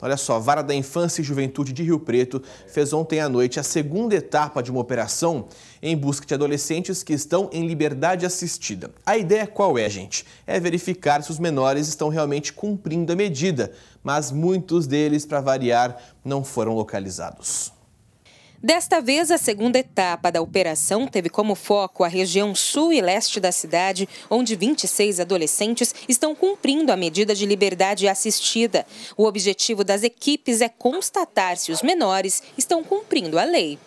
Olha só, a Vara da Infância e Juventude de Rio Preto fez ontem à noite a segunda etapa de uma operação em busca de adolescentes que estão em liberdade assistida. A ideia qual é, gente? É verificar se os menores estão realmente cumprindo a medida, mas muitos deles, para variar, não foram localizados. Desta vez, a segunda etapa da operação teve como foco a região sul e leste da cidade, onde 26 adolescentes estão cumprindo a medida de liberdade assistida. O objetivo das equipes é constatar se os menores estão cumprindo a lei.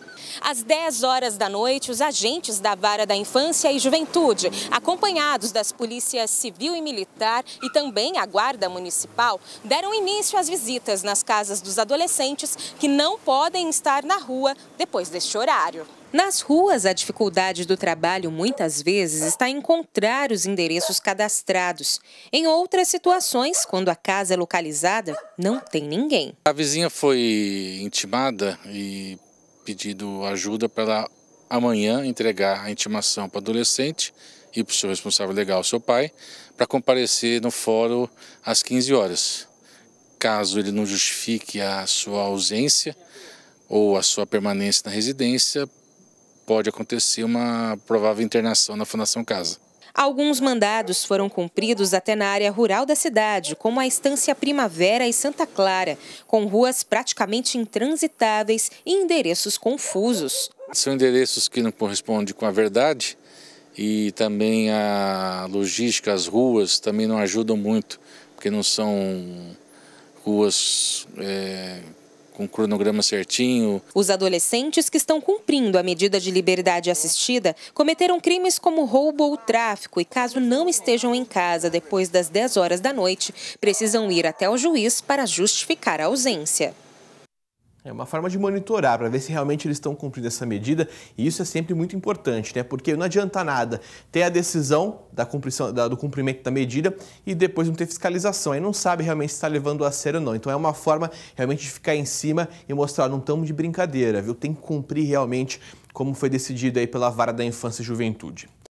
Às 10 horas da noite, os agentes da Vara da Infância e Juventude, acompanhados das polícias civil e militar e também a Guarda Municipal, deram início às visitas nas casas dos adolescentes que não podem estar na rua depois deste horário. Nas ruas, a dificuldade do trabalho muitas vezes está em encontrar os endereços cadastrados. Em outras situações, quando a casa é localizada, não tem ninguém. A vizinha foi intimada e pedido ajuda para amanhã entregar a intimação para o adolescente e para o seu responsável legal, seu pai, para comparecer no fórum às 15 horas. Caso ele não justifique a sua ausência ou a sua permanência na residência, pode acontecer uma provável internação na Fundação Casa. Alguns mandados foram cumpridos até na área rural da cidade, como a Estância Primavera e Santa Clara, com ruas praticamente intransitáveis e endereços confusos. São endereços que não correspondem com a verdade e também a logística, as ruas também não ajudam muito, porque não são ruas é, com cronograma certinho. Os adolescentes que estão cumprindo a medida de liberdade assistida cometeram crimes como roubo ou tráfico e caso não estejam em casa depois das 10 horas da noite, precisam ir até o juiz para justificar a ausência. É uma forma de monitorar para ver se realmente eles estão cumprindo essa medida e isso é sempre muito importante, né? Porque não adianta nada ter a decisão da cumprição, da, do cumprimento da medida e depois não ter fiscalização. Aí não sabe realmente se está levando a sério ou não. Então é uma forma realmente de ficar em cima e mostrar, não estamos de brincadeira, viu? Tem que cumprir realmente como foi decidido aí pela Vara da Infância e Juventude.